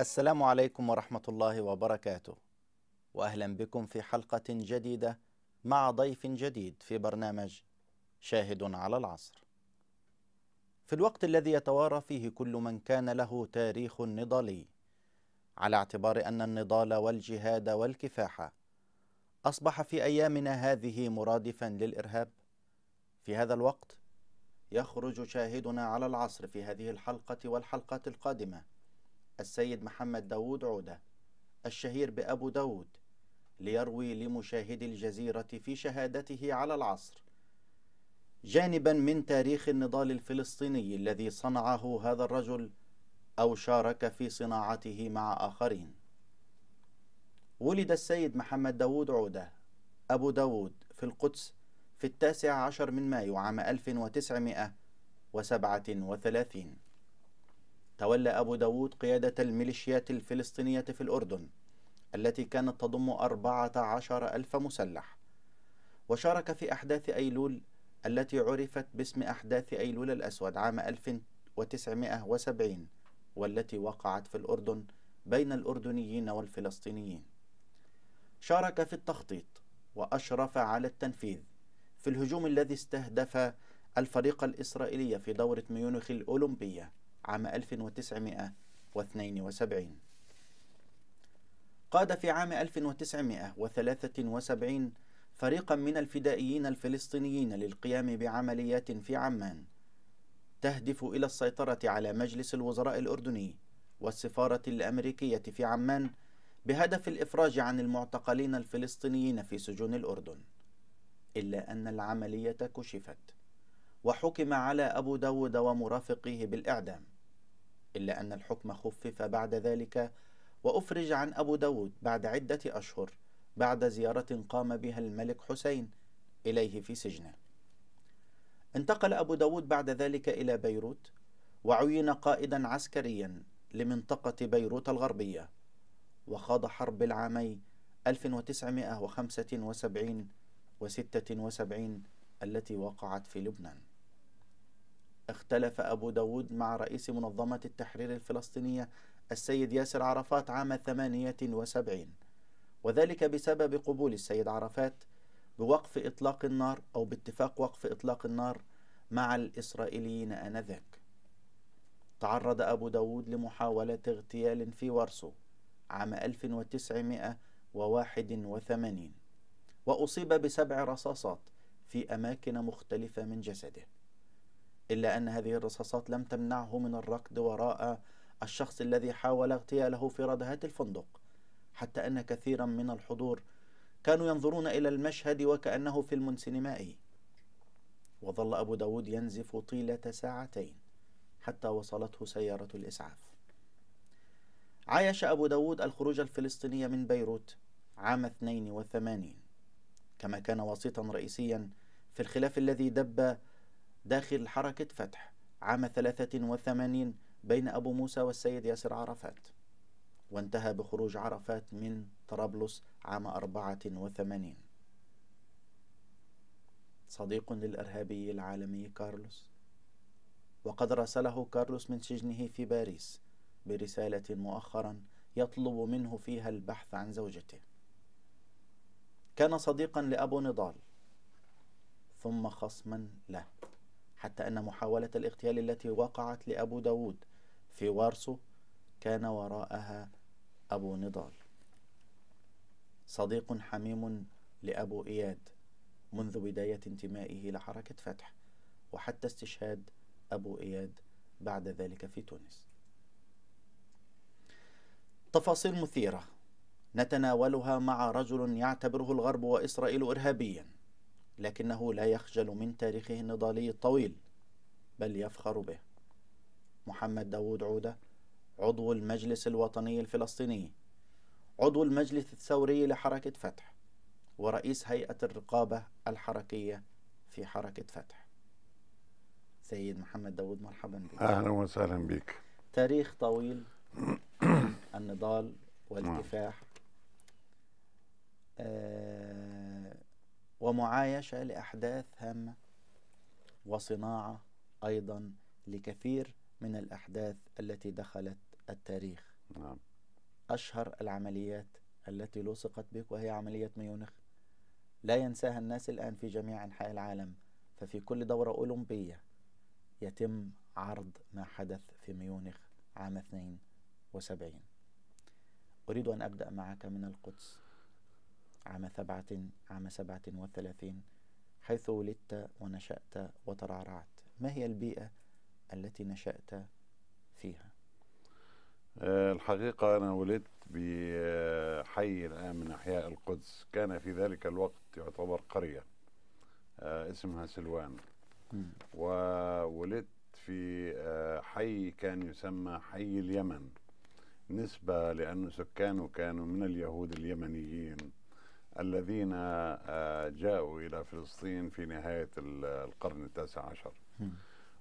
السلام عليكم ورحمة الله وبركاته وأهلا بكم في حلقة جديدة مع ضيف جديد في برنامج شاهد على العصر في الوقت الذي يتوارى فيه كل من كان له تاريخ نضالي على اعتبار أن النضال والجهاد والكفاح أصبح في أيامنا هذه مرادفا للإرهاب في هذا الوقت يخرج شاهدنا على العصر في هذه الحلقة والحلقات القادمة السيد محمد داوود عودة الشهير بأبو داوود ليروي لمشاهدي الجزيرة في شهادته على العصر جانبا من تاريخ النضال الفلسطيني الذي صنعه هذا الرجل أو شارك في صناعته مع آخرين ولد السيد محمد داوود عودة أبو داوود في القدس في التاسع عشر من مايو عام 1937 تولى أبو داود قيادة الميليشيات الفلسطينية في الأردن التي كانت تضم أربعة عشر ألف مسلح وشارك في أحداث أيلول التي عرفت باسم أحداث أيلول الأسود عام 1970 والتي وقعت في الأردن بين الأردنيين والفلسطينيين شارك في التخطيط وأشرف على التنفيذ في الهجوم الذي استهدف الفريق الإسرائيلي في دورة ميونخ الأولمبية عام 1972 قاد في عام 1973 فريقا من الفدائيين الفلسطينيين للقيام بعمليات في عمان تهدف إلى السيطرة على مجلس الوزراء الأردني والسفارة الأمريكية في عمان بهدف الإفراج عن المعتقلين الفلسطينيين في سجون الأردن إلا أن العملية كشفت وحكم على أبو داود ومرافقيه بالإعدام إلا أن الحكم خفف بعد ذلك وأفرج عن أبو داود بعد عدة أشهر بعد زيارة قام بها الملك حسين إليه في سجنه انتقل أبو داود بعد ذلك إلى بيروت وعين قائدا عسكريا لمنطقة بيروت الغربية وخاض حرب العامي 1975 و76 التي وقعت في لبنان اختلف أبو داود مع رئيس منظمة التحرير الفلسطينية السيد ياسر عرفات عام 78 وذلك بسبب قبول السيد عرفات بوقف إطلاق النار أو باتفاق وقف إطلاق النار مع الإسرائيليين آنذاك تعرض أبو داود لمحاولة اغتيال في وارسو عام 1981 وأصيب بسبع رصاصات في أماكن مختلفة من جسده إلا أن هذه الرصاصات لم تمنعه من الركض وراء الشخص الذي حاول اغتياله في ردهات الفندق حتى أن كثيرا من الحضور كانوا ينظرون إلى المشهد وكأنه فيلم سينمائي وظل أبو داود ينزف طيلة ساعتين حتى وصلته سيارة الإسعاف عايش أبو داود الخروج الفلسطيني من بيروت عام 82 كما كان وسيطا رئيسيا في الخلاف الذي دب داخل حركة فتح عام 83 بين أبو موسى والسيد ياسر عرفات وانتهى بخروج عرفات من طرابلس عام 84 صديق للإرهابي العالمي كارلوس وقد راسله كارلوس من سجنه في باريس برسالة مؤخرا يطلب منه فيها البحث عن زوجته كان صديقا لأبو نضال ثم خصما له حتى أن محاولة الاغتيال التي وقعت لأبو داود في وارسو كان وراءها أبو نضال صديق حميم لأبو إياد منذ بداية انتمائه لحركة فتح وحتى استشهاد أبو إياد بعد ذلك في تونس تفاصيل مثيرة نتناولها مع رجل يعتبره الغرب وإسرائيل إرهابياً لكنه لا يخجل من تاريخه النضالي الطويل بل يفخر به محمد داوود عودة عضو المجلس الوطني الفلسطيني عضو المجلس الثوري لحركة فتح ورئيس هيئة الرقابة الحركية في حركة فتح سيد محمد داوود مرحبا بك أهلا وسهلا بك تاريخ طويل النضال نعم. والكفاح آه ومعايشة لأحداث هامة وصناعة أيضا لكثير من الأحداث التي دخلت التاريخ نعم. أشهر العمليات التي لصقت بك وهي عملية ميونخ لا ينساها الناس الآن في جميع أنحاء العالم ففي كل دورة أولمبية يتم عرض ما حدث في ميونخ عام 72 أريد أن أبدأ معك من القدس عام سبعة عام سبعة وثلاثين حيث ولدت ونشأت وترعرعت ما هي البيئة التي نشأت فيها؟ آه، الحقيقة أنا ولدت بحي آه، الآن من أحياء القدس كان في ذلك الوقت يعتبر قرية آه، اسمها سلوان وولدت في حي كان يسمى حي اليمن نسبة لأن سكانه كانوا من اليهود اليمنيين الذين آه، جاءوا إلى فلسطين في نهاية القرن التاسع عشر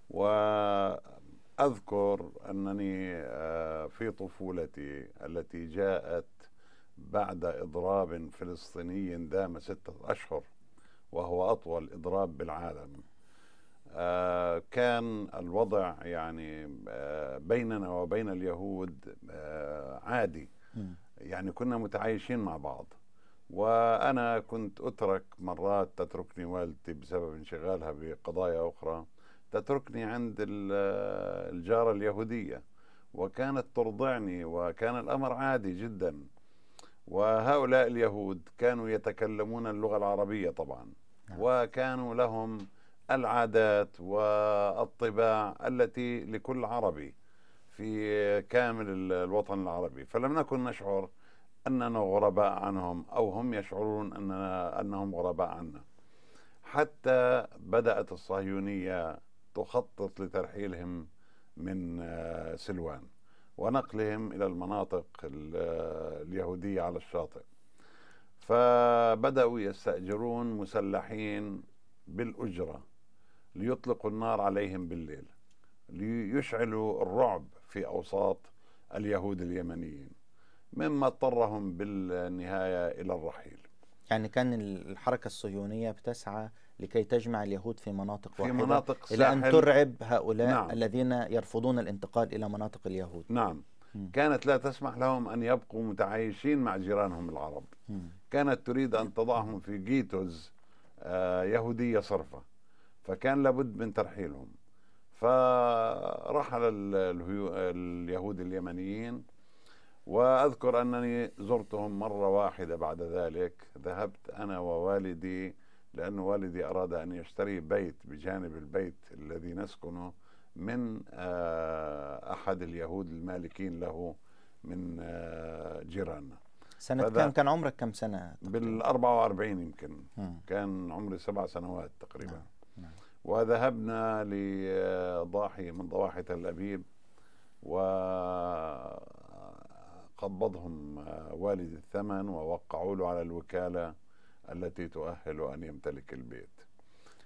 وأذكر أنني آه، في طفولتي التي جاءت بعد إضراب فلسطيني دام ستة أشهر وهو أطول إضراب بالعالم آه، كان الوضع يعني بيننا وبين اليهود عادي يعني كنا متعايشين مع بعض وأنا كنت أترك مرات تتركني والدتي بسبب انشغالها بقضايا أخرى تتركني عند آه، الجارة اليهودية وكانت ترضعني وكان الأمر عادي جدا وهؤلاء اليهود كانوا يتكلمون اللغة العربية طبعا نعم. وكانوا لهم العادات والطباع التي لكل عربي في كامل الوطن العربي فلم نكن نشعر أننا غرباء عنهم أو هم يشعرون أننا أنهم غرباء عنا حتى بدأت الصهيونية تخطط لترحيلهم من آه، سلوان ونقلهم إلى المناطق آه، اليهودية على الشاطئ فبدأوا يستأجرون مسلحين بالأجرة ليطلقوا النار عليهم بالليل ليشعلوا الرعب في أوساط اليهود اليمنيين مما اضطرهم بالنهاية إلى الرحيل يعني كان الحركة الصهيونية بتسعى لكي تجمع اليهود في مناطق في واحدة مناطق إلى أن ترعب هؤلاء نعم. الذين يرفضون الانتقال إلى مناطق اليهود نعم م. كانت لا تسمح لهم أن يبقوا متعايشين مع جيرانهم العرب م. كانت تريد أن تضعهم في جيتوز آه يهودية صرفة فكان لابد من ترحيلهم فرحل اليهود اليمنيين واذكر انني زرتهم مره واحده بعد ذلك ذهبت انا ووالدي لأن والدي أراد أن يشتري بيت بجانب البيت الذي نسكنه من آه، أحد اليهود المالكين له من آه، جيراننا سنة كان كان عمرك كم سنة؟ بال 44 يمكن كان عمري سبع سنوات تقريبا نعم. نعم. وذهبنا لضاحية من ضواحي تل أبيب و قبضهم آه، والد الثمن ووقعوا له على الوكالة التي تؤهل أن يمتلك البيت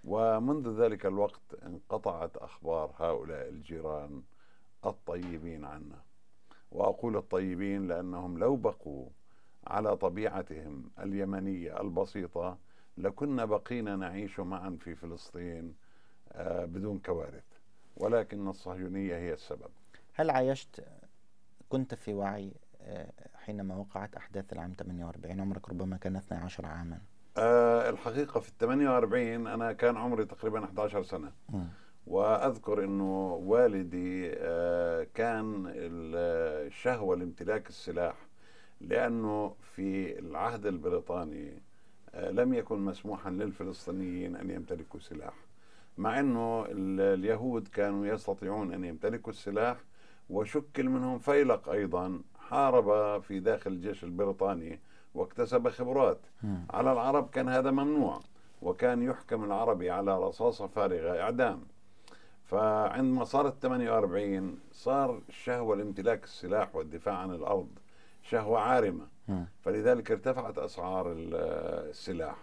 ومنذ ذلك الوقت انقطعت أخبار هؤلاء الجيران الطيبين عنا وأقول الطيبين لأنهم لو بقوا على طبيعتهم اليمنية البسيطة لكنا بقينا نعيش معا في فلسطين آه، بدون كوارث ولكن الصهيونية هي السبب هل عايشت كنت في وعي آه، حينما وقعت أحداث العام 48 عمرك ربما كان 12 عاما أه الحقيقة في 48 أنا كان عمري تقريبا 11 سنة م. واذكر انه والدي آه، كان الشهوه آه، لامتلاك السلاح لانه في العهد البريطاني لم يكن مسموحا للفلسطينيين ان يمتلكوا سلاح مع انه اليهود كانوا يستطيعون ان يمتلكوا السلاح وشكل منهم فيلق ايضا حارب في داخل الجيش البريطاني واكتسب خبرات على العرب كان هذا ممنوع وكان يحكم العربي على رصاصة فارغة إعدام فعندما صارت 48 صار الشهوة لامتلاك السلاح والدفاع عن الأرض شهوة عارمة فلذلك ارتفعت أسعار السلاح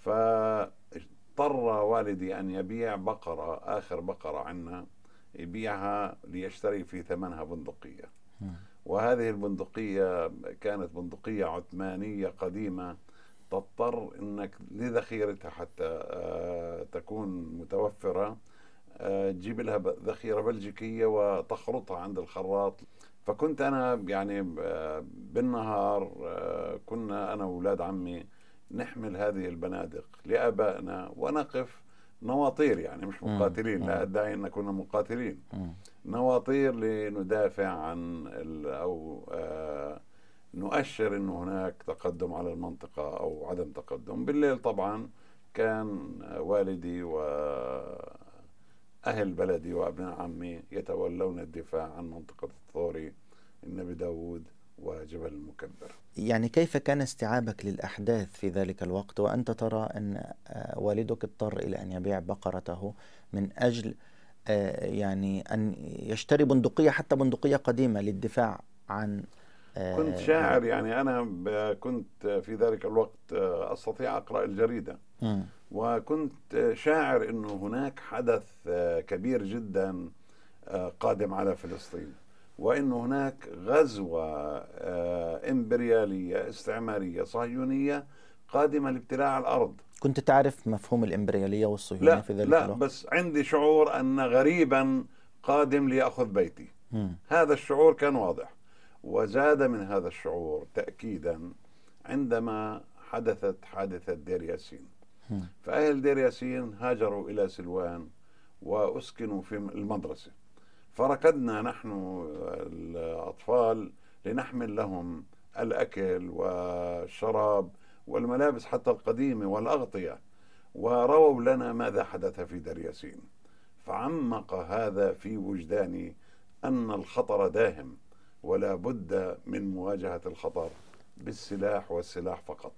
فاضطر والدي أن يبيع بقرة آخر بقرة عنا يبيعها ليشتري في ثمنها بندقية وهذه البندقية كانت بندقية عثمانية قديمة تضطر انك لذخيرتها حتى آه، تكون متوفرة آه، تجيب لها ذخيرة بلجيكية وتخرطها عند الخراط فكنت انا يعني آه، بالنهار كنا انا واولاد عمي نحمل هذه البنادق لابائنا ونقف نواطير يعني مش مقاتلين لا ادعي ان كنا مقاتلين نواطير لندافع عن او آه، نؤشر انه هناك تقدم على المنطقه او عدم تقدم بالليل طبعا كان والدي و أهل بلدي وأبناء عمي يتولون الدفاع عن منطقة الثوري النبي داود وجبل المكبر يعني كيف كان استيعابك للأحداث في ذلك الوقت وأنت ترى أن آه، والدك اضطر إلى أن يبيع بقرته من أجل آه، يعني أن يشتري بندقية حتى بندقية قديمة للدفاع عن آه، كنت شاعر يعني أنا كنت في ذلك الوقت أستطيع أقرأ الجريدة وكنت شاعر أنه هناك حدث كبير جدا قادم على فلسطين وأن هناك غزوة آه، إمبريالية استعمارية صهيونية قادمة لابتلاع الأرض كنت تعرف مفهوم الإمبريالية والصهيونية لا في ذلك لا الوقت؟ بس عندي شعور أن غريبا قادم ليأخذ بيتي م. هذا الشعور كان واضح وزاد من هذا الشعور تأكيدا عندما حدثت حادثة دير ياسين فأهل دير ياسين هاجروا إلى سلوان وأسكنوا في المدرسة فركضنا نحن الأطفال لنحمل لهم الأكل والشراب والملابس حتى القديمة والأغطية ورووا لنا ماذا حدث في دير ياسين فعمق هذا في وجداني أن الخطر داهم ولا بد من مواجهة الخطر بالسلاح والسلاح فقط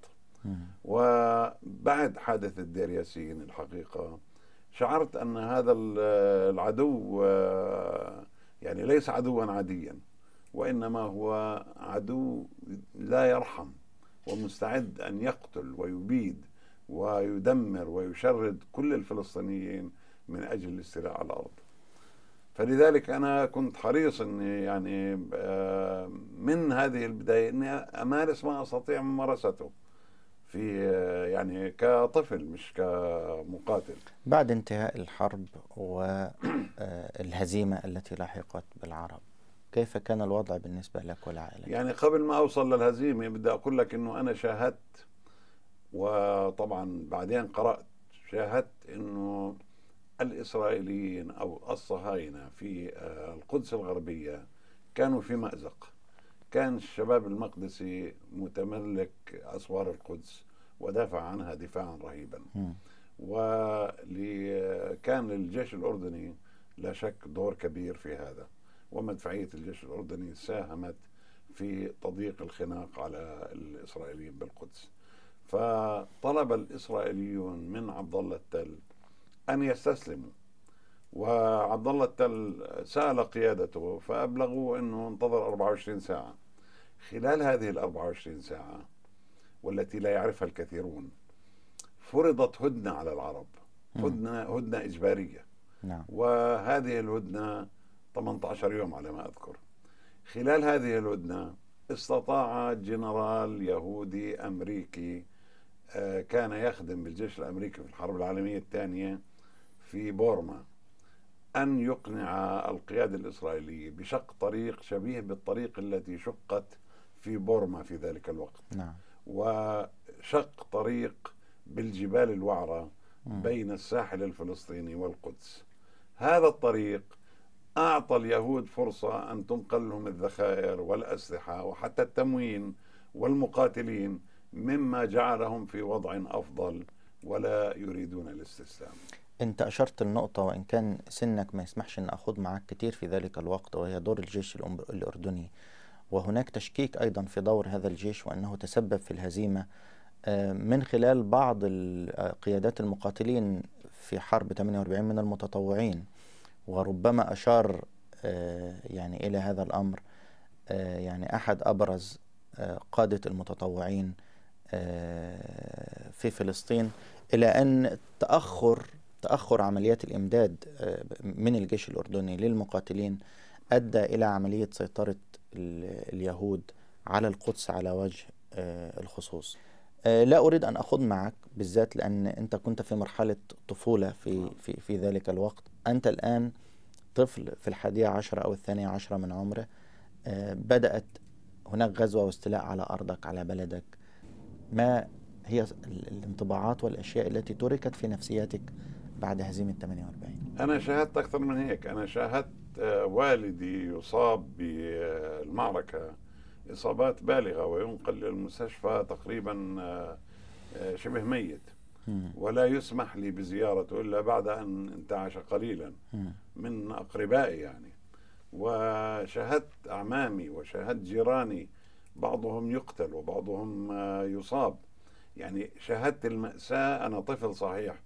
وبعد حادث الدير ياسين الحقيقة شعرت ان هذا العدو آه، يعني ليس عدوا عاديا وانما هو عدو لا يرحم ومستعد ان يقتل ويبيد ويدمر ويشرد كل الفلسطينيين من اجل الاستيلاء على الارض. فلذلك انا كنت حريص اني يعني آه، من هذه البدايه اني امارس ما استطيع ممارسته. في يعني كطفل مش كمقاتل بعد انتهاء الحرب والهزيمة آه، التي لحقت بالعرب كيف كان الوضع بالنسبة لك والعائلة؟ يعني قبل ما أوصل للهزيمة بدي أقول لك أنه أنا شاهدت وطبعا بعدين قرأت شاهدت أنه الإسرائيليين أو الصهاينة في آه، القدس الغربية كانوا في مأزق كان الشباب المقدسي متملك أسوار القدس ودافع عنها دفاعا رهيبا وكان للجيش الأردني لا شك دور كبير في هذا ومدفعية الجيش الأردني ساهمت في تضييق الخناق على الإسرائيليين بالقدس فطلب الإسرائيليون من عبد الله التل أن يستسلموا وعبد الله التل سال قيادته فابلغوه انه انتظر 24 ساعه خلال هذه ال 24 ساعه والتي لا يعرفها الكثيرون فرضت هدنه على العرب هدنه هدنه اجباريه نعم. وهذه الهدنه 18 يوم على ما اذكر خلال هذه الهدنه استطاع جنرال يهودي امريكي آه، كان يخدم بالجيش الامريكي في الحرب العالميه الثانيه في بورما أن يقنع القيادة الإسرائيلية بشق طريق شبيه بالطريق التي شقت في بورما في ذلك الوقت نعم. وشق طريق بالجبال الوعرة بين الساحل الفلسطيني والقدس هذا الطريق أعطى اليهود فرصة أن تنقل لهم الذخائر والأسلحة وحتى التموين والمقاتلين مما جعلهم في وضع أفضل ولا يريدون الاستسلام انت اشرت النقطة وان كان سنك ما يسمحش ان اخوض معاك كتير في ذلك الوقت وهي دور الجيش الاردني وهناك تشكيك ايضا في دور هذا الجيش وانه تسبب في الهزيمة آه، من خلال بعض آه، قيادات المقاتلين في حرب 48 من المتطوعين وربما اشار آه، يعني الى هذا الامر يعني احد ابرز قاده المتطوعين في فلسطين الى ان تاخر تأخر عمليات الإمداد آه، من الجيش الأردني للمقاتلين أدى إلى عملية سيطرة اليهود على القدس على وجه آه، الخصوص آه، لا أريد أن أخوض معك بالذات لأن أنت كنت في مرحلة طفولة في, نعم. في, في ذلك الوقت أنت الآن طفل في الحادية عشرة أو الثانية عشرة من عمره بدأت هناك غزوة واستيلاء على أرضك على بلدك ما هي الانطباعات والأشياء التي تركت في نفسيتك بعد هزيمة 48 أنا شاهدت أكثر من هيك أنا شاهدت آه، والدي يصاب بالمعركة إصابات بالغة وينقل للمستشفى تقريبا آه، آه، شبه ميت ولا يسمح لي بزيارته إلا بعد أن انتعش قليلا من أقربائي يعني وشاهدت أعمامي وشاهدت جيراني بعضهم يقتل وبعضهم يصاب يعني شاهدت المأساة أنا طفل صحيح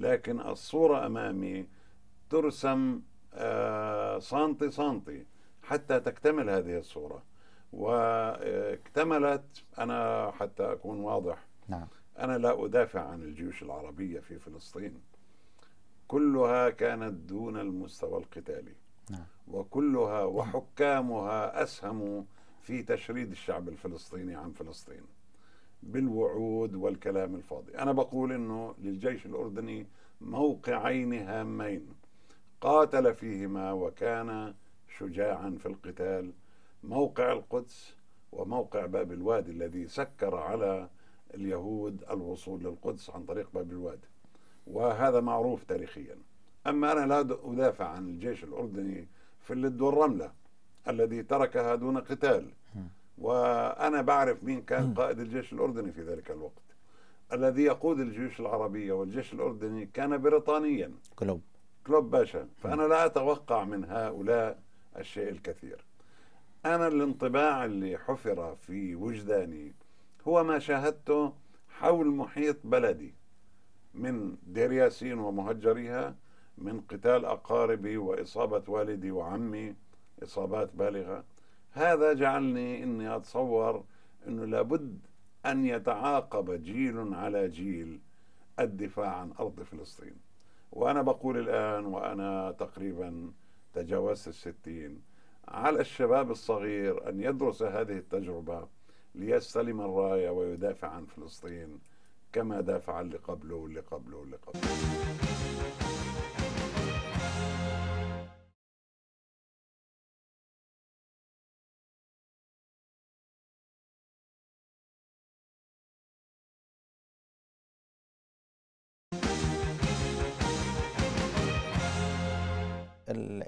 لكن الصورة أمامي ترسم آه، سنتي سنتي حتى تكتمل هذه الصورة واكتملت أنا حتى أكون واضح نعم. أنا لا أدافع عن الجيوش العربية في فلسطين كلها كانت دون المستوى القتالي نعم. وكلها وحكامها أسهموا في تشريد الشعب الفلسطيني عن فلسطين بالوعود والكلام الفاضي أنا بقول أنه للجيش الأردني موقعين هامين قاتل فيهما وكان شجاعا في القتال موقع القدس وموقع باب الوادي الذي سكر على اليهود الوصول للقدس عن طريق باب الوادي وهذا معروف تاريخيا أما أنا لا أدافع عن الجيش الأردني في اللد والرملة الذي تركها دون قتال وانا بعرف مين كان قائد الجيش الاردني في ذلك الوقت الذي يقود الجيوش العربيه والجيش الاردني كان بريطانيا كلوب كلوب باشا فانا لا اتوقع من هؤلاء الشيء الكثير انا الانطباع اللي حفر في وجداني هو ما شاهدته حول محيط بلدي من دير ياسين ومهجريها من قتال اقاربي واصابه والدي وعمي اصابات بالغه هذا جعلني اني اتصور انه لابد ان يتعاقب جيل على جيل الدفاع عن ارض فلسطين وانا بقول الان وانا تقريبا تجاوزت الستين على الشباب الصغير ان يدرس هذه التجربه ليستلم الرايه ويدافع عن فلسطين كما دافع اللي قبله واللي قبله واللي قبله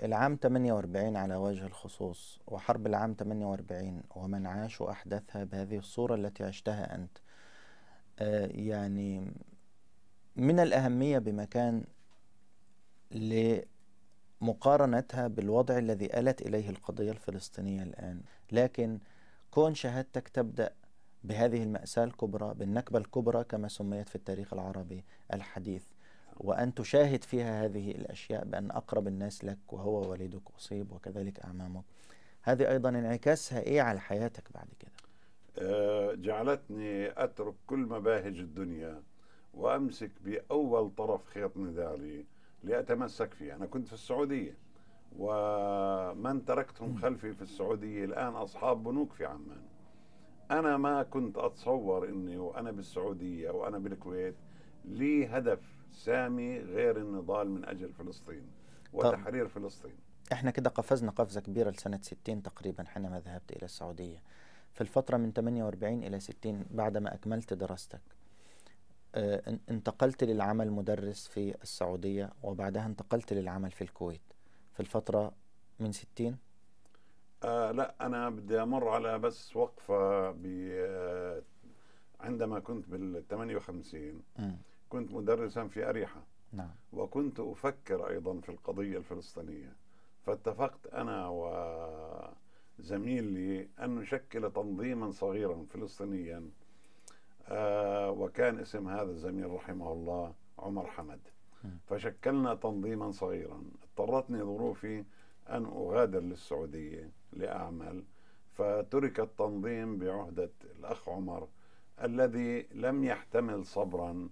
العام 48 على وجه الخصوص وحرب العام 48 ومن عاش وأحدثها بهذه الصورة التي عشتها أنت آه، يعني من الأهمية بمكان لمقارنتها بالوضع الذي آلت إليه القضية الفلسطينية الآن لكن كون شهادتك تبدأ بهذه المأساة الكبرى بالنكبة الكبرى كما سميت في التاريخ العربي الحديث وأن تشاهد فيها هذه الأشياء بأن أقرب الناس لك وهو والدك أصيب وكذلك أعمامك هذه أيضا انعكاسها إيه على حياتك بعد كده آه، جعلتني أترك كل مباهج الدنيا وأمسك بأول طرف خيط نضالي لأتمسك فيه أنا كنت في السعودية ومن تركتهم خلفي في السعودية الآن أصحاب بنوك في عمان أنا ما كنت أتصور أني وأنا بالسعودية وأنا بالكويت لي هدف سامي غير النضال من أجل فلسطين وتحرير فلسطين احنا كده قفزنا قفزة كبيرة لسنة 60 تقريبا حينما ذهبت إلى السعودية في الفترة من 48 إلى 60 بعدما أكملت دراستك آه، انتقلت للعمل مدرس في السعودية وبعدها انتقلت للعمل في الكويت في الفترة من 60 آه لا أنا بدي أمر على بس وقفة ب آه، عندما كنت بال 58 كنت مدرسا في أريحة نعم. وكنت أفكر أيضا في القضية الفلسطينية فاتفقت أنا وزميلي أن نشكل تنظيما صغيرا فلسطينيا آه وكان اسم هذا الزميل رحمه الله عمر حمد فشكلنا تنظيما صغيرا اضطرتني ظروفي أن أغادر للسعودية لأعمل فترك التنظيم بعهدة الأخ عمر الذي لم يحتمل صبرا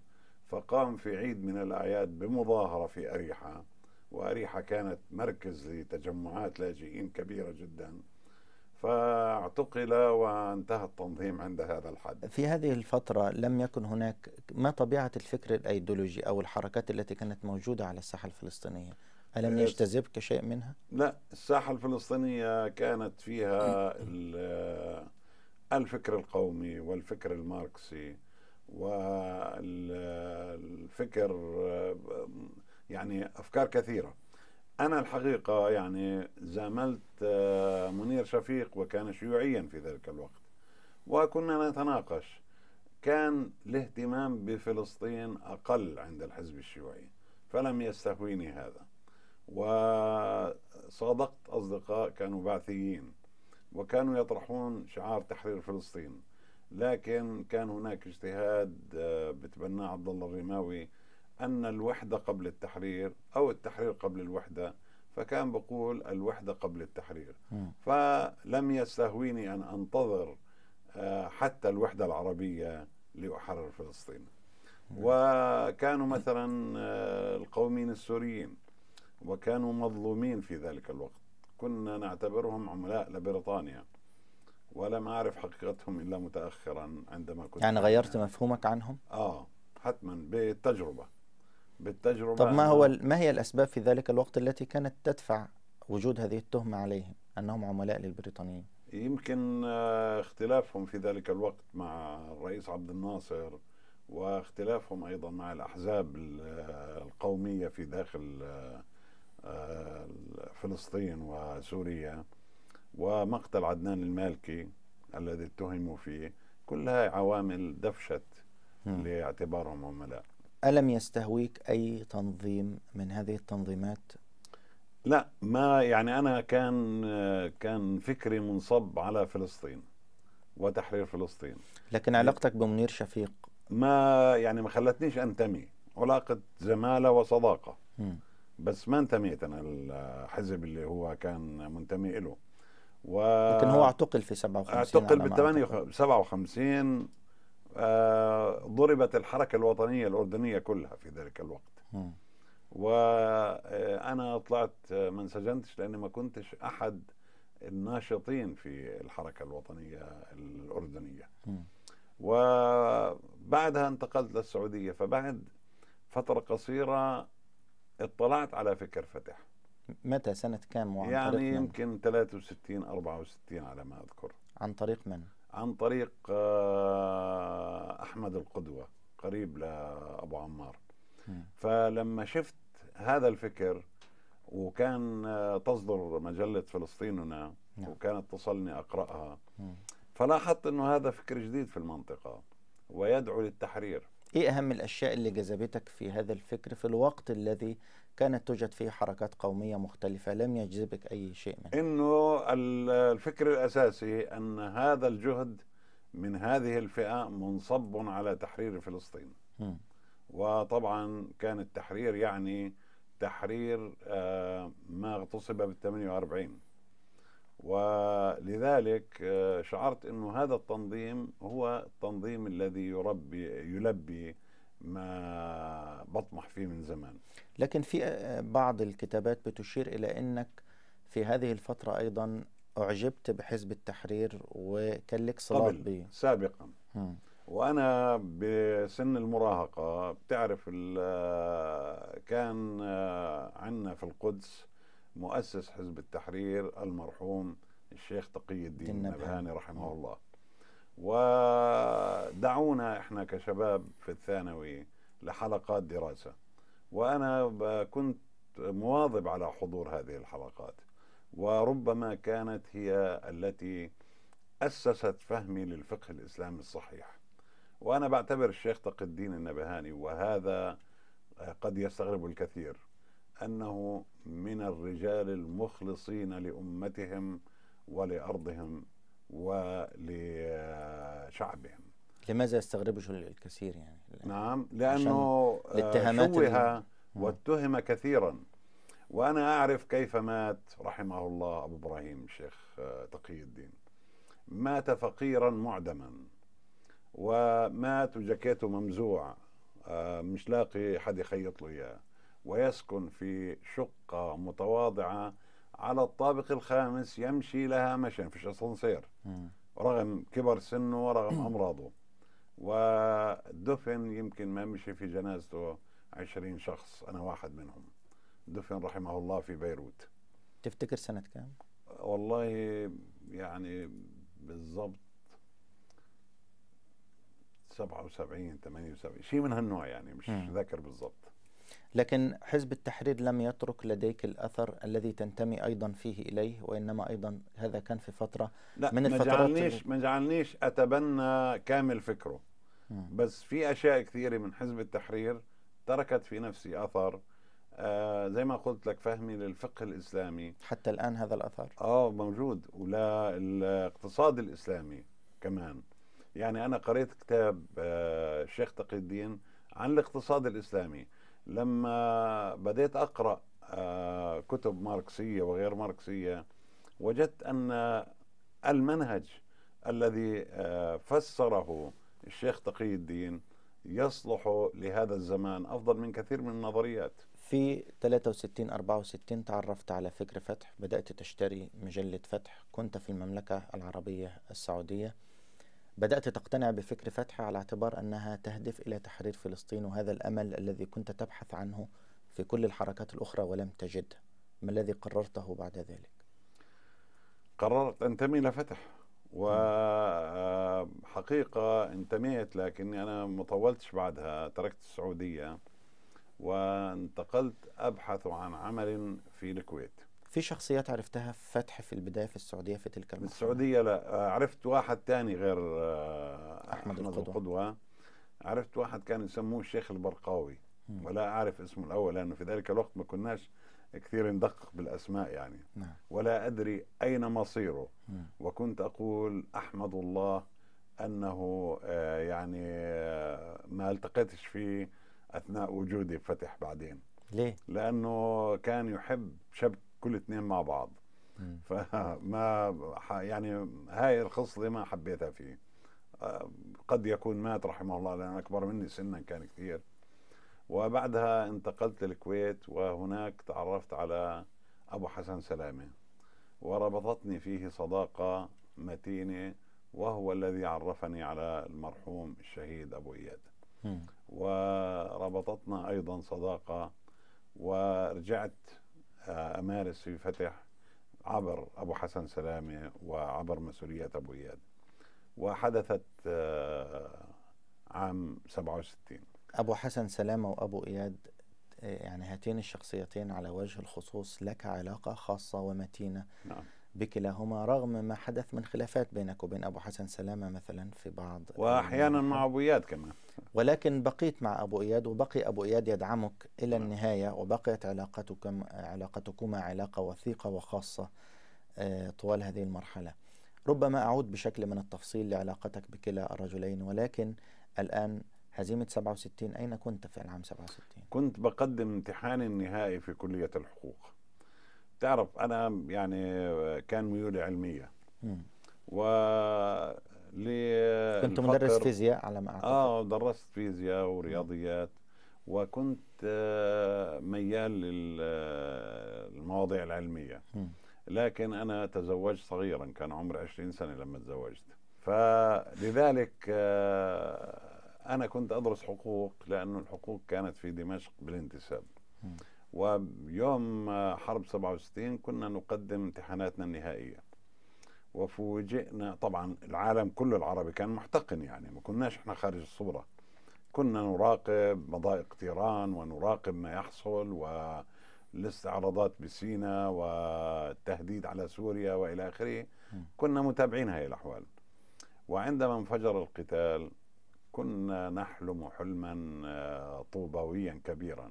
فقام في عيد من الأعياد بمظاهرة في أريحة وأريحة كانت مركز لتجمعات لاجئين كبيرة جدا فاعتقل وانتهى التنظيم عند هذا الحد في هذه الفترة لم يكن هناك ما طبيعة الفكر الأيديولوجي أو الحركات التي كانت موجودة على الساحة الفلسطينية ألم أه، يجتذبك شيء منها؟ لا الساحة الفلسطينية كانت فيها الفكر القومي والفكر الماركسي والفكر آه، يعني افكار كثيره انا الحقيقه يعني زاملت آه، منير شفيق وكان شيوعيا في ذلك الوقت وكنا نتناقش كان الاهتمام بفلسطين اقل عند الحزب الشيوعي فلم يستهويني هذا وصادقت اصدقاء كانوا بعثيين وكانوا يطرحون شعار تحرير فلسطين لكن كان هناك اجتهاد آه، بتبناه عبد الله الرماوي أن الوحدة قبل التحرير أو التحرير قبل الوحدة فكان بقول الوحدة قبل التحرير فلم يستهويني أن أنتظر آه، حتى الوحدة العربية لأحرر فلسطين وكانوا مثلا آه، القوميين السوريين وكانوا مظلومين في ذلك الوقت كنا نعتبرهم عملاء لبريطانيا ولم أعرف حقيقتهم إلا متأخرا عندما كنت يعني غيرت مفهومك عنهم؟ آه حتما بالتجربة بالتجربة طب ما هو ما هي الأسباب في ذلك الوقت التي كانت تدفع وجود هذه التهمة عليهم أنهم عملاء للبريطانيين؟ يمكن آه، اختلافهم في ذلك الوقت مع الرئيس عبد الناصر واختلافهم أيضا مع الأحزاب القومية في داخل آه، آه، فلسطين وسوريا ومقتل عدنان المالكي الذي اتهموا فيه كل عوامل دفشت لاعتبارهم عملاء ألم يستهويك أي تنظيم من هذه التنظيمات؟ لا ما يعني أنا كان كان فكري منصب على فلسطين وتحرير فلسطين لكن علاقتك بمنير شفيق ما يعني ما خلتنيش أنتمي علاقة زمالة وصداقة م. بس ما انتميت أنا الحزب اللي هو كان منتمي له و لكن هو اعتقل في 57 اعتقل بال 58 57 ضربت الحركه الوطنيه الاردنيه كلها في ذلك الوقت م. وانا آه، طلعت آه، ما انسجنتش لاني ما كنتش احد الناشطين في الحركه الوطنيه الاردنيه م. وبعدها انتقلت للسعوديه فبعد فتره قصيره اطلعت على فكر فتح متى سنة كام وعن يعني طريق من؟ يمكن 63 64 على ما أذكر عن طريق من؟ عن طريق آه، أحمد القدوة قريب لأبو عمار فلما شفت هذا الفكر وكان آه، تصدر مجلة فلسطيننا نعم. وكانت تصلني أقرأها فلاحظت أنه هذا فكر جديد في المنطقة ويدعو للتحرير ايه اهم الاشياء اللي جذبتك في هذا الفكر في الوقت الذي كانت توجد فيه حركات قوميه مختلفه لم يجذبك اي شيء منه انه الفكر الاساسي ان هذا الجهد من هذه الفئه منصب على تحرير فلسطين م. وطبعا كان التحرير يعني تحرير آه، ما اغتصب بال 48 ولذلك آه، شعرت انه هذا التنظيم هو التنظيم الذي يربي يلبي ما بطمح فيه من زمان لكن في آه، بعض الكتابات بتشير الى انك في هذه الفتره ايضا اعجبت بحزب التحرير وكان لك صلات به سابقا هم. وانا بسن المراهقه بتعرف آه، كان عندنا في القدس مؤسس حزب التحرير المرحوم الشيخ تقي الدين النبهاني رحمه آه. الله ودعونا احنا كشباب في الثانوي لحلقات دراسة وأنا كنت مواظب على حضور هذه الحلقات وربما كانت هي التي أسست فهمي للفقه الإسلامي الصحيح وأنا بعتبر الشيخ تقي الدين النبهاني وهذا قد يستغرب الكثير انه من الرجال المخلصين لامتهم ولارضهم ولشعبهم لماذا يستغربش الكثير يعني نعم لانه آه، الاتهامات شوه نعم. واتهم كثيرا وانا اعرف كيف مات رحمه الله ابو ابراهيم الشيخ آه، تقي الدين مات فقيرا معدما ومات وجاكيته ممزوع آه، مش لاقي حد يخيط له اياه ويسكن في شقة متواضعة على الطابق الخامس يمشي لها مشى فيش اسانسير رغم كبر سنه ورغم امراضه ودفن يمكن ما مشي في جنازته عشرين شخص انا واحد منهم دفن رحمه الله في بيروت تفتكر سنة كام؟ والله يعني بالضبط 77 78 شيء من هالنوع يعني مش ذاكر بالضبط لكن حزب التحرير لم يترك لديك الاثر الذي تنتمي ايضا فيه اليه وانما ايضا هذا كان في فتره لا من الفترات ما جعلنيش ما جعلنيش اتبنى كامل فكره بس في اشياء كثيره من حزب التحرير تركت في نفسي اثر آه زي ما قلت لك فهمي للفقه الاسلامي حتى الان هذا الاثر اه موجود ولا الاقتصاد الاسلامي كمان يعني انا قريت كتاب آه الشيخ تقي الدين عن الاقتصاد الاسلامي لما بديت اقرا آه، كتب ماركسيه وغير ماركسيه وجدت ان المنهج الذي آه، فسره الشيخ تقي الدين يصلح لهذا الزمان افضل من كثير من النظريات في 63 64 تعرفت على فكر فتح بدات تشتري مجله فتح كنت في المملكه العربيه السعوديه بدأت تقتنع بفكر فتحة على اعتبار أنها تهدف إلى تحرير فلسطين وهذا الأمل الذي كنت تبحث عنه في كل الحركات الأخرى ولم تجده ما الذي قررته بعد ذلك؟ قررت أنتمي لفتح وحقيقة نعم. انتميت لكني أنا مطولتش بعدها تركت السعودية وانتقلت أبحث عن عمل في الكويت في شخصيات عرفتها في فتح في البدايه في السعوديه في تلك المرحله السعوديه لا آه، عرفت واحد تاني غير آه، احمد, أحمد القدوه, القدوة. عرفت واحد كان يسموه الشيخ البرقاوي م. ولا اعرف اسمه الاول لانه في ذلك الوقت ما كناش كثير ندقق بالاسماء يعني نعم. ولا ادري اين مصيره م. وكنت اقول احمد الله انه آه، يعني ما التقيتش فيه اثناء وجودي بفتح بعدين ليه؟ لانه كان يحب شبكه كل اثنين مع بعض فما يعني هاي الخصلة ما حبيتها فيه آه، قد يكون مات رحمه الله لأن أكبر مني سنا كان كثير وبعدها انتقلت للكويت وهناك تعرفت على أبو حسن سلامة وربطتني فيه صداقة متينة وهو الذي عرفني على المرحوم الشهيد أبو إياد وربطتنا أيضا صداقة ورجعت امارس في فتح عبر ابو حسن سلامه وعبر مسؤوليه ابو اياد وحدثت آه، عام 67 ابو حسن سلامه وابو اياد آه، يعني هاتين الشخصيتين على وجه الخصوص لك علاقه خاصه ومتينه نعم. بكلاهما رغم ما حدث من خلافات بينك وبين ابو حسن سلامه مثلا في بعض واحيانا مع ابو اياد كمان ولكن بقيت مع أبو إياد وبقي أبو إياد يدعمك إلى نعم. النهاية وبقيت علاقتكم علاقتكما علاقة وثيقة وخاصة آه، طوال هذه المرحلة ربما أعود بشكل من التفصيل لعلاقتك بكلا الرجلين ولكن الآن هزيمة 67 أين كنت في العام 67؟ كنت بقدم امتحان النهائي في كلية الحقوق تعرف أنا يعني كان ميولي علمية م. و كنت مدرس فيزياء على ما اعتقد اه درست فيزياء ورياضيات وكنت آه، ميال آه، للمواضيع العلميه لكن انا تزوجت صغيرا كان عمري 20 سنه لما تزوجت فلذلك آه، انا كنت ادرس حقوق لانه الحقوق كانت في دمشق بالانتساب ويوم حرب 67 كنا نقدم امتحاناتنا النهائيه وفوجئنا طبعا العالم كله العربي كان محتقن يعني ما كناش احنا خارج الصوره كنا نراقب مضايق تيران ونراقب ما يحصل والاستعراضات بسينا والتهديد على سوريا والى اخره كنا متابعين هذه الاحوال وعندما انفجر القتال كنا نحلم حلما آه، طوباويا كبيرا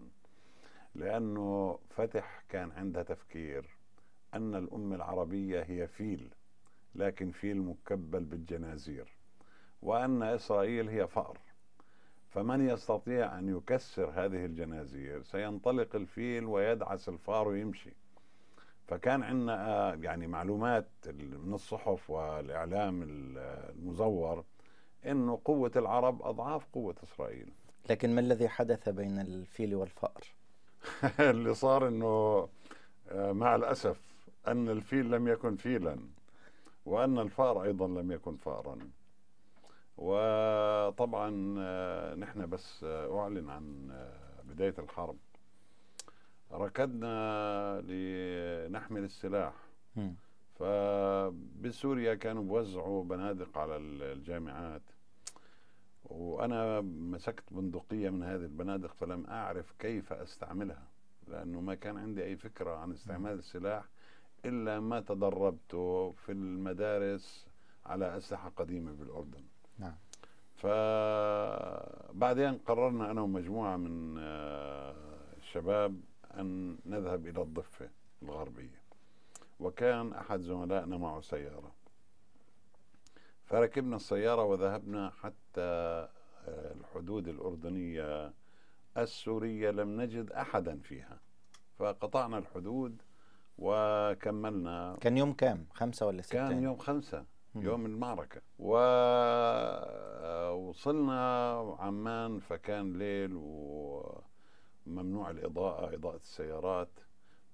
لانه فتح كان عندها تفكير ان الامه العربيه هي فيل لكن في المكبل بالجنازير وأن إسرائيل هي فأر فمن يستطيع أن يكسر هذه الجنازير سينطلق الفيل ويدعس الفار ويمشي فكان عندنا آه، يعني معلومات من الصحف والإعلام المزور أنه قوة العرب أضعاف قوة إسرائيل لكن ما الذي حدث بين الفيل والفأر؟ اللي صار أنه آه، مع الأسف أن الفيل لم يكن فيلاً وأن الفأر أيضا لم يكن فأرا وطبعا آه، نحن بس آه، أعلن عن آه، بداية الحرب ركضنا لنحمل السلاح فبسوريا كانوا بوزعوا بنادق على الجامعات وانا مسكت بندقيه من هذه البنادق فلم اعرف كيف استعملها لانه ما كان عندي اي فكره عن استعمال السلاح إلا ما تدربت في المدارس على أسلحة قديمة بالأردن نعم فبعدين قررنا أنا ومجموعة من آه، الشباب أن نذهب إلى الضفة الغربية وكان أحد زملائنا معه سيارة فركبنا السيارة وذهبنا حتى آه، الحدود الأردنية السورية لم نجد أحدا فيها فقطعنا الحدود وكملنا كان يوم كام خمسة ولا ستة كان يعني؟ يوم خمسة يوم المعركة ووصلنا آه، عمان فكان ليل وممنوع الإضاءة إضاءة السيارات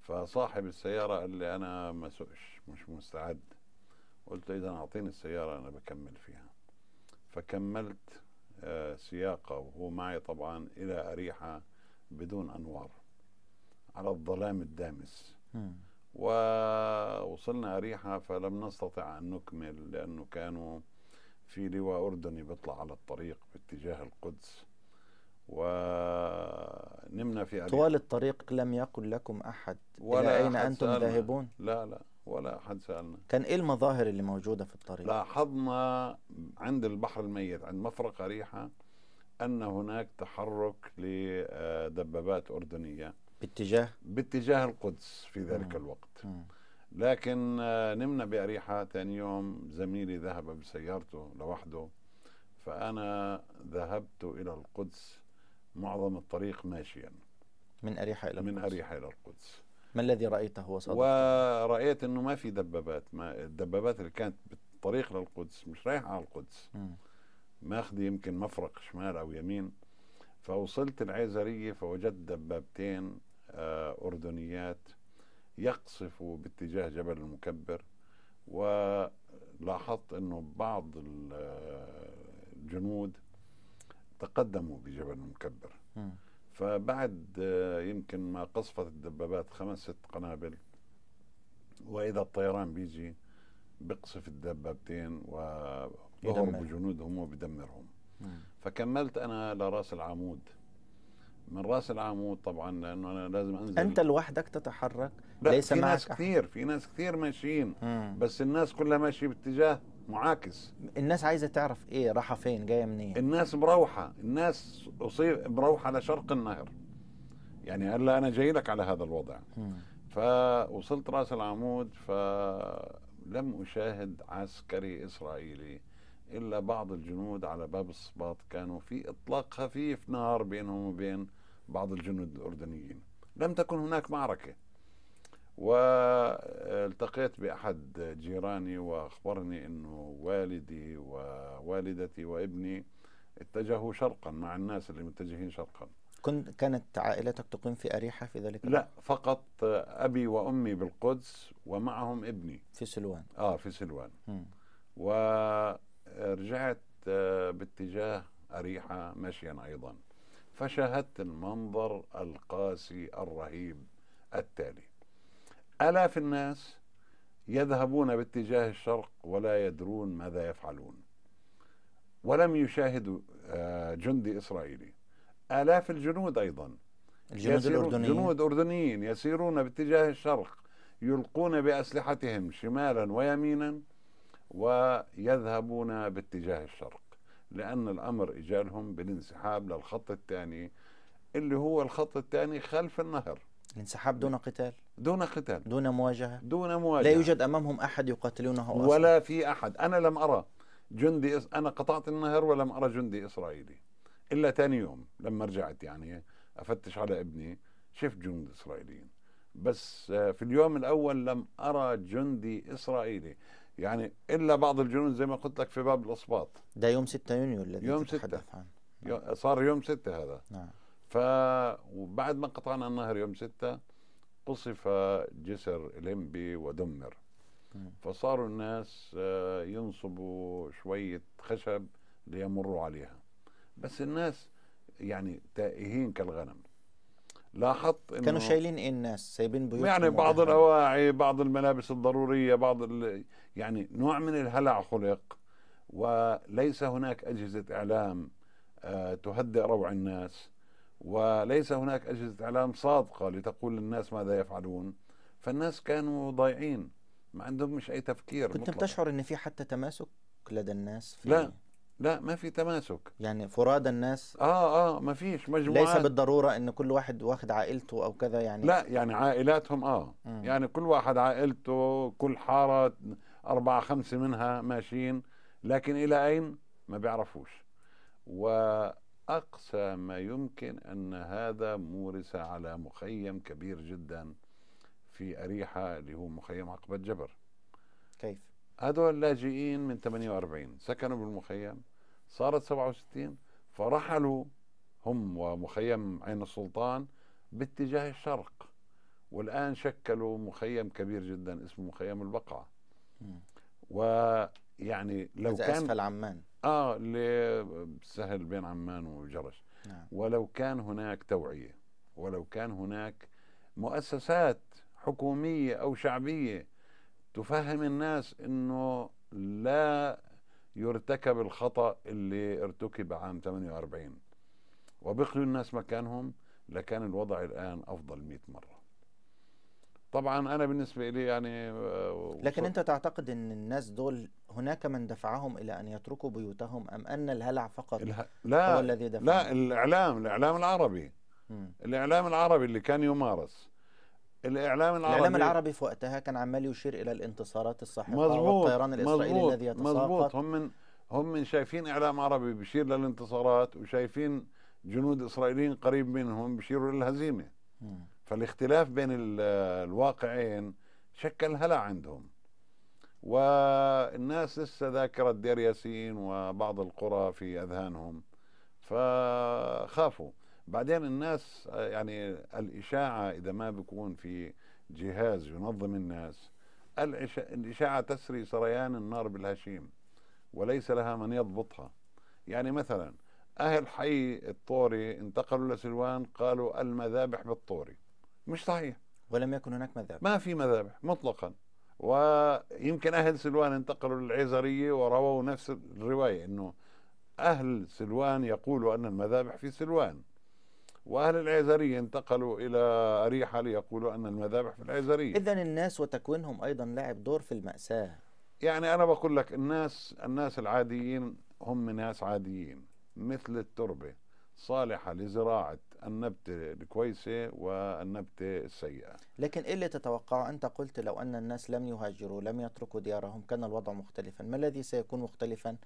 فصاحب السيارة قال لي أنا ما سوقش مش مستعد قلت إذا أعطيني السيارة أنا بكمل فيها فكملت آه، سياقة وهو معي طبعا إلى أريحة بدون أنوار على الظلام الدامس ووصلنا أريحة فلم نستطع أن نكمل لأنه كانوا في لواء أردني بيطلع على الطريق باتجاه القدس ونمنا في أريحة طوال الطريق لم يقل لكم أحد ولا إلى أين أنتم سألنا. ذاهبون لا لا ولا أحد سألنا كان إيه المظاهر اللي موجودة في الطريق لاحظنا عند البحر الميت عند مفرق أريحة أن هناك تحرك لدبابات أردنية باتجاه باتجاه القدس في ذلك مم. الوقت مم. لكن آه، نمنا بأريحة ثاني يوم زميلي ذهب بسيارته لوحده فأنا ذهبت إلى القدس معظم الطريق ماشيا من أريحة إلى القدس من أريحة إلى القدس ما الذي رأيته وصدقته؟ ورأيت أنه ما في دبابات ما الدبابات اللي كانت بالطريق للقدس مش رايحة على القدس ماخذة يمكن مفرق شمال أو يمين فوصلت العيزرية فوجدت دبابتين آه، أردنيات يقصف باتجاه جبل المكبر ولاحظت أنه بعض الجنود تقدموا بجبل المكبر فبعد آه، يمكن ما قصفت الدبابات خمس ست قنابل وإذا الطيران بيجي بقصف الدبابتين ويهرب جنودهم وبدمرهم فكملت انا لراس العمود من راس العمود طبعا لانه انا لازم انزل انت لوحدك تتحرك ليس في معك ناس كثير في ناس كثير ماشيين بس الناس كلها ماشيه باتجاه معاكس الناس عايزه تعرف ايه راحه فين جايه منين الناس مروحه الناس اصيب مروحه لشرق النهر يعني هلا انا جاي لك على هذا الوضع مم. فوصلت راس العمود فلم اشاهد عسكري اسرائيلي الا بعض الجنود على باب الصباط كانوا في اطلاق خفيف نار بينهم وبين بعض الجنود الأردنيين لم تكن هناك معركة والتقيت بأحد جيراني وأخبرني أنه والدي ووالدتي وابني اتجهوا شرقا مع الناس اللي متجهين شرقا كنت كانت عائلتك تقيم في أريحة في ذلك لا فقط أبي وأمي بالقدس ومعهم ابني في سلوان آه في سلوان م. ورجعت باتجاه أريحة مشيا أيضا فشاهدت المنظر القاسي الرهيب التالي الاف الناس يذهبون باتجاه الشرق ولا يدرون ماذا يفعلون ولم يشاهدوا آه، جندي اسرائيلي الاف الجنود ايضا الجنود الاردنيين جنود اردنيين يسيرون باتجاه الشرق يلقون باسلحتهم شمالا ويمينا ويذهبون باتجاه الشرق لأن الأمر إجالهم بالانسحاب للخط الثاني اللي هو الخط الثاني خلف النهر الانسحاب دون قتال دون قتال دون مواجهة دون مواجهة لا يوجد أمامهم أحد يقاتلونه أصلا. ولا في أحد أنا لم أرى جندي إس... أنا قطعت النهر ولم أرى جندي إسرائيلي إلا ثاني يوم لما رجعت يعني أفتش على ابني شفت جند إسرائيليين بس آه، في اليوم الأول لم أرى جندي إسرائيلي يعني الا بعض الجنود زي ما قلت لك في باب الاسباط ده يوم 6 يونيو الذي يوم تتحدث عنه نعم. يوم صار يوم 6 هذا نعم ف وبعد ما قطعنا النهر يوم 6 قصف جسر ليمبي ودمر فصاروا الناس آه، ينصبوا شويه خشب ليمروا عليها بس الناس يعني تائهين كالغنم لاحظت انه كانوا شايلين ايه الناس سايبين بيوتهم يعني بعض الاواعي بعض الملابس الضروريه بعض ال... يعني نوع من الهلع خلق وليس هناك اجهزه اعلام آه، تهدئ روع الناس وليس هناك اجهزه اعلام صادقه لتقول للناس ماذا يفعلون فالناس كانوا ضايعين ما عندهم مش اي تفكير كنت تشعر ان في حتى تماسك لدى الناس في لا لا ما في تماسك يعني فراد الناس اه اه ما فيش مجموعات ليس بالضروره ان كل واحد واخد عائلته او كذا يعني لا يعني عائلاتهم اه مم. يعني كل واحد عائلته كل حاره أربعة خمسة منها ماشيين لكن إلى أين ما بيعرفوش وأقصى ما يمكن أن هذا مورس على مخيم كبير جدا في أريحة اللي هو مخيم عقبة جبر كيف؟ هذول لاجئين من 48 سكنوا بالمخيم صارت 67 فرحلوا هم ومخيم عين السلطان باتجاه الشرق والآن شكلوا مخيم كبير جدا اسمه مخيم البقعة ويعني لو كان أسفل عمان آه سهل بين عمان وجرش نعم. ولو كان هناك توعية ولو كان هناك مؤسسات حكومية أو شعبية تفهم الناس أنه لا يرتكب الخطأ اللي ارتكب عام 48 وبخلوا الناس مكانهم لكان الوضع الآن أفضل 100 مرة طبعا أنا بالنسبة لي يعني آه، لكن أنت تعتقد أن الناس دول هناك من دفعهم إلى أن يتركوا بيوتهم أم أن الهلع فقط اله... لا هو الذي دفعهم لا الإعلام الإعلام العربي م. الإعلام العربي اللي كان يمارس الاعلام العربي الاعلام العربي في وقتها كان عمال يشير الى الانتصارات الصحيحه مظبوط والطيران الاسرائيلي مزبوط الذي يتساقط مظبوط هم من هم من شايفين اعلام عربي بيشير للانتصارات وشايفين جنود اسرائيليين قريب منهم بيشيروا للهزيمه فالاختلاف بين الواقعين شكل هلع عندهم والناس لسه ذاكره دير ياسين وبعض القرى في اذهانهم فخافوا بعدين الناس يعني الإشاعة إذا ما بيكون في جهاز ينظم الناس الإشاعة تسري سريان النار بالهشيم وليس لها من يضبطها يعني مثلا أهل حي الطوري انتقلوا لسلوان قالوا المذابح بالطوري مش صحيح ولم يكن هناك مذابح ما في مذابح مطلقا ويمكن أهل سلوان انتقلوا للعيزرية ورووا نفس الرواية أنه أهل سلوان يقولوا أن المذابح في سلوان واهل العيزريه انتقلوا الى اريحه ليقولوا ان المذابح في العيزريه اذا الناس وتكوينهم ايضا لعب دور في الماساه يعني انا بقول لك الناس الناس العاديين هم ناس عاديين مثل التربه صالحه لزراعه النبتة الكويسة والنبتة السيئة لكن إيه اللي تتوقع أنت قلت لو أن الناس لم يهاجروا لم يتركوا ديارهم كان الوضع مختلفا ما الذي سيكون مختلفا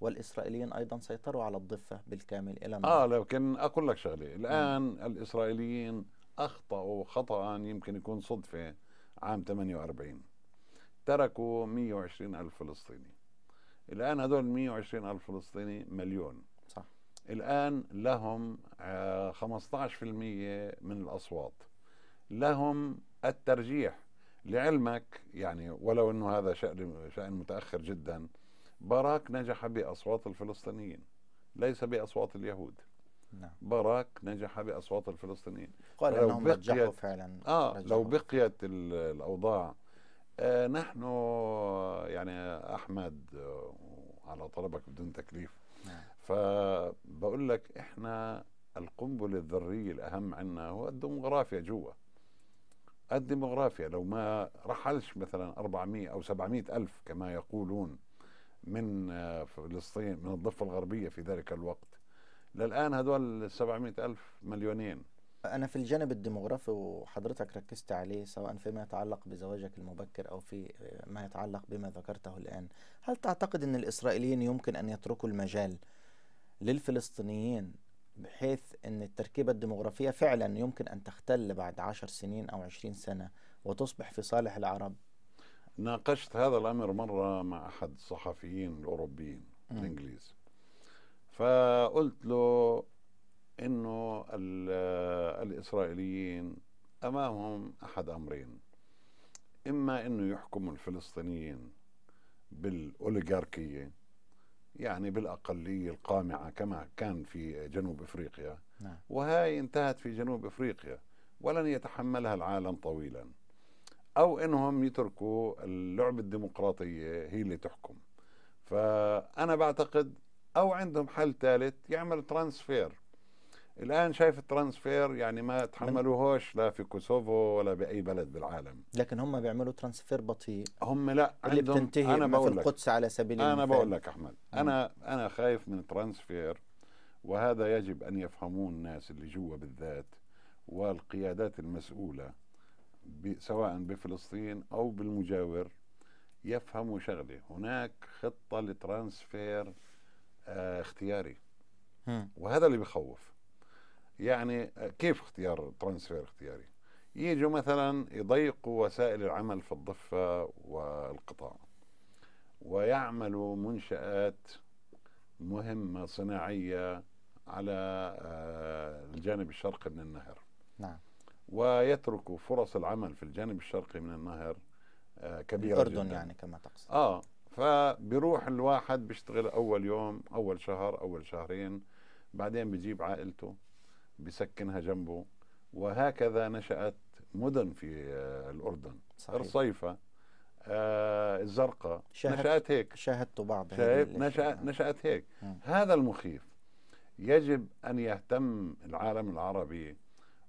والإسرائيليين أيضا سيطروا على الضفة بالكامل إلى آه لكن أقول لك شغلة الآن م. الإسرائيليين أخطأوا خطأ يمكن يكون صدفة عام 48 تركوا 120 ألف فلسطيني الآن هذول 120 ألف فلسطيني مليون صح الآن لهم 15% آه، من الأصوات لهم الترجيح لعلمك يعني ولو أنه هذا شأن, شأن متأخر جداً باراك نجح بأصوات الفلسطينيين ليس بأصوات اليهود نعم. باراك نجح بأصوات الفلسطينيين قال أنهم نجحوا فعلا آه رجحوا. لو بقيت الأوضاع آه نحن آه، يعني أحمد آه، على طلبك بدون تكليف نعم. فبقول لك إحنا القنبلة الذرية الأهم عندنا هو الديمغرافيا جوا الديمغرافيا لو ما رحلش مثلا 400 أو 700 ألف كما يقولون من آه، فلسطين من الضفة الغربية في ذلك الوقت للآن هذول 700 ألف مليونين أنا في الجانب الديموغرافي وحضرتك ركزت عليه سواء فيما يتعلق بزواجك المبكر أو في آه، ما يتعلق بما ذكرته الآن هل تعتقد أن الإسرائيليين يمكن أن يتركوا المجال للفلسطينيين بحيث أن التركيبة الديموغرافية فعلا يمكن أن تختل بعد عشر سنين أو عشرين سنة وتصبح في صالح العرب ناقشت هذا الامر مره مع احد الصحفيين الاوروبيين الانجليز فقلت له انه الاسرائيليين امامهم احد امرين اما انه يحكموا الفلسطينيين بالاوليغاركيه يعني بالاقليه القامعه كما كان في جنوب افريقيا نعم. وهاي انتهت في جنوب افريقيا ولن يتحملها العالم طويلا او انهم يتركوا اللعبه الديمقراطيه هي اللي تحكم فانا بعتقد او عندهم حل ثالث يعمل ترانسفير الان شايف الترانسفير يعني ما تحملوهوش لا في كوسوفو ولا باي بلد بالعالم لكن هم بيعملوا ترانسفير بطيء هم لا اللي عندهم بتنتهي أنا بقول في القدس على سبيل المثال انا بقول لك احمد انا انا خايف من ترانسفير وهذا يجب ان يفهموه الناس اللي جوا بالذات والقيادات المسؤوله سواء بفلسطين او بالمجاور يفهموا شغله هناك خطه لترانسفير آه اختياري وهذا اللي بخوف يعني آه، كيف اختيار ترانسفير اختياري يجوا مثلا يضيقوا وسائل العمل في الضفه والقطاع ويعملوا منشات مهمه صناعيه على آه، الجانب الشرقي من النهر نعم ويترك فرص العمل في الجانب الشرقي من النهر آه، كبيره الاردن جداً. يعني كما تقصد اه فبيروح الواحد بيشتغل اول يوم اول شهر اول شهرين بعدين بجيب عائلته بسكنها جنبه وهكذا نشأت مدن في آه، الأردن صحيح. الصيفة آه الزرقاء شاهد نشأت هيك شاهدت بعض شاهد نشأت, آه. نشأت هيك م. هذا المخيف يجب أن يهتم العالم العربي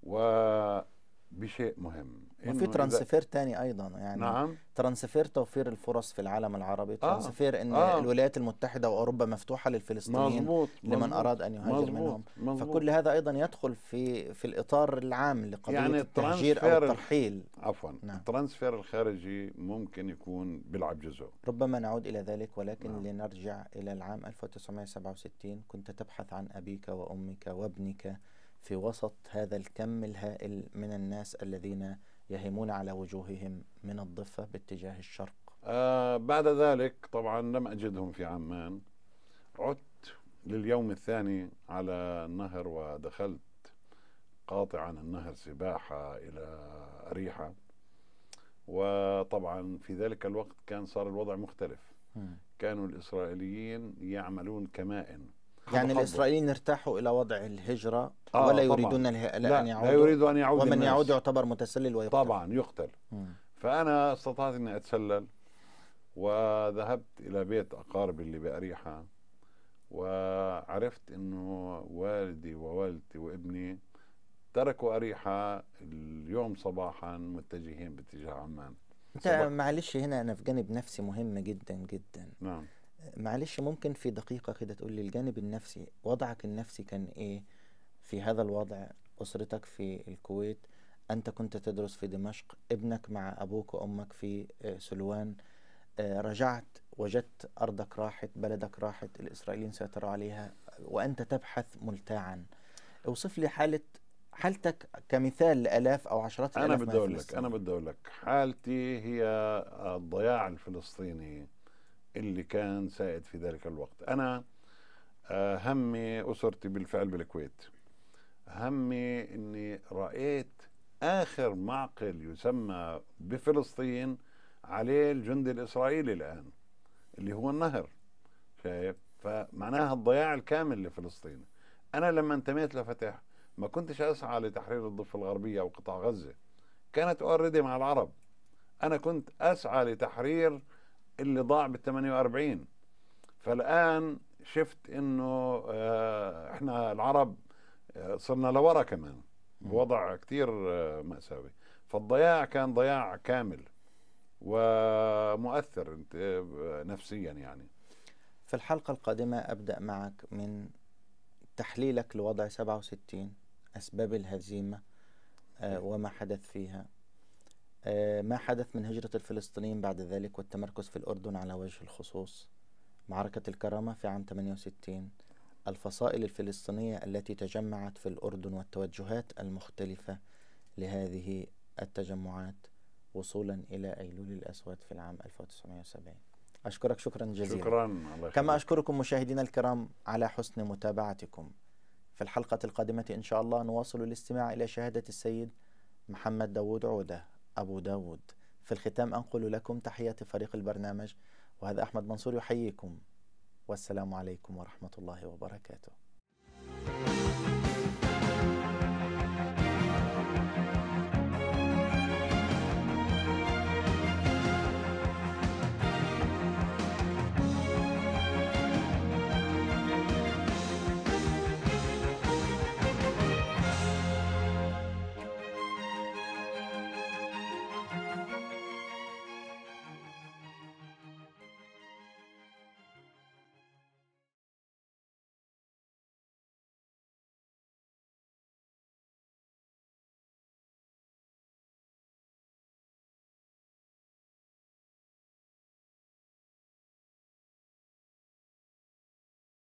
وبشيء مهم وفي ترانسفير تاني ايضا يعني نعم ترانسفير توفير الفرص في العالم العربي آه. ترانسفير آه. ان آه. الولايات المتحده واوروبا مفتوحه للفلسطينيين مزبوط. لمن مزبوط. اراد ان يهاجر مزبوط. منهم مزبوط. فكل هذا ايضا يدخل في في الاطار العام لقضيه يعني التهجير او الترحيل عفوا نعم. الترانسفير الخارجي ممكن يكون بيلعب جزء ربما نعود الى ذلك ولكن نعم. لنرجع الى العام 1967 كنت تبحث عن ابيك وامك وابنك في وسط هذا الكم الهائل من الناس الذين يهيمون على وجوههم من الضفة باتجاه الشرق آه بعد ذلك طبعا لم أجدهم في عمان عدت لليوم الثاني على النهر ودخلت قاطعا النهر سباحة إلى أريحة وطبعا في ذلك الوقت كان صار الوضع مختلف كانوا الإسرائيليين يعملون كمائن يعني الاسرائيليين ارتاحوا الى وضع الهجره آه ولا يريدون ان يعودوا لا يريدوا ان يعود ومن الناس. يعود يعتبر متسلل ويقتل طبعا يقتل م. فانا استطعت اني اتسلل وذهبت الى بيت اقاربي اللي باريحه وعرفت انه والدي ووالدتي وابني تركوا أريحة اليوم صباحا متجهين باتجاه عمان معلش هنا أنا في جانب نفسي مهم جدا جدا نعم معلش ممكن في دقيقة كده تقول لي الجانب النفسي وضعك النفسي كان ايه في هذا الوضع أسرتك في الكويت أنت كنت تدرس في دمشق ابنك مع أبوك وأمك في آه، سلوان آه، رجعت وجدت أرضك راحت بلدك راحت الإسرائيليين سيطروا عليها وأنت تبحث ملتاعا اوصف لي حالة حالتك كمثال لآلاف أو عشرات الآلاف أنا بدي أقول لك أنا بدي أقول لك حالتي هي الضياع الفلسطيني اللي كان سائد في ذلك الوقت أنا آه، همي أسرتي بالفعل بالكويت همي أني رأيت آخر معقل يسمى بفلسطين عليه الجندي الإسرائيلي الآن اللي هو النهر شايف فمعناها الضياع الكامل لفلسطين أنا لما انتميت لفتح ما كنتش أسعى لتحرير الضفة الغربية أو قطاع غزة كانت أوريدي مع العرب أنا كنت أسعى لتحرير اللي ضاع بال 48 فالان شفت انه آه، احنا العرب آه، صرنا لورا كمان بوضع كثير آه، مأساوي فالضياع كان ضياع كامل ومؤثر نفسيا يعني في الحلقة القادمة أبدأ معك من تحليلك لوضع 67 أسباب الهزيمة إيه. وما حدث فيها آه، ما حدث من هجرة الفلسطينيين بعد ذلك والتمركز في الأردن على وجه الخصوص معركة الكرامة في عام 68 الفصائل الفلسطينية التي تجمعت في الأردن والتوجهات المختلفة لهذه التجمعات وصولا إلى أيلول الأسود في العام 1970 أشكرك شكرا جزيلا شكرا الله كما أشكركم مشاهدينا الكرام على حسن متابعتكم في الحلقة القادمة إن شاء الله نواصل الاستماع إلى شهادة السيد محمد داوود عوده أبو داود في الختام أنقل لكم تحية فريق البرنامج وهذا أحمد منصور يحييكم والسلام عليكم ورحمة الله وبركاته